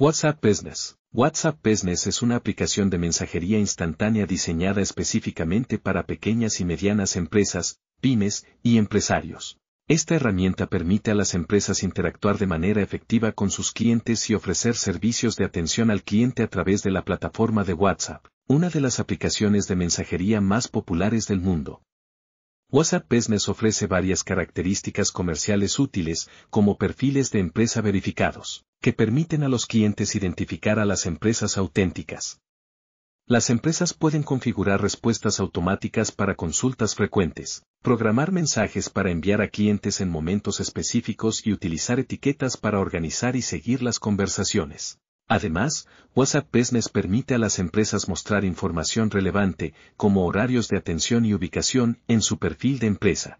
WhatsApp Business. WhatsApp Business es una aplicación de mensajería instantánea diseñada específicamente para pequeñas y medianas empresas, pymes y empresarios. Esta herramienta permite a las empresas interactuar de manera efectiva con sus clientes y ofrecer servicios de atención al cliente a través de la plataforma de WhatsApp, una de las aplicaciones de mensajería más populares del mundo. WhatsApp Business ofrece varias características comerciales útiles, como perfiles de empresa verificados, que permiten a los clientes identificar a las empresas auténticas. Las empresas pueden configurar respuestas automáticas para consultas frecuentes, programar mensajes para enviar a clientes en momentos específicos y utilizar etiquetas para organizar y seguir las conversaciones. Además, WhatsApp Business permite a las empresas mostrar información relevante, como horarios de atención y ubicación, en su perfil de empresa.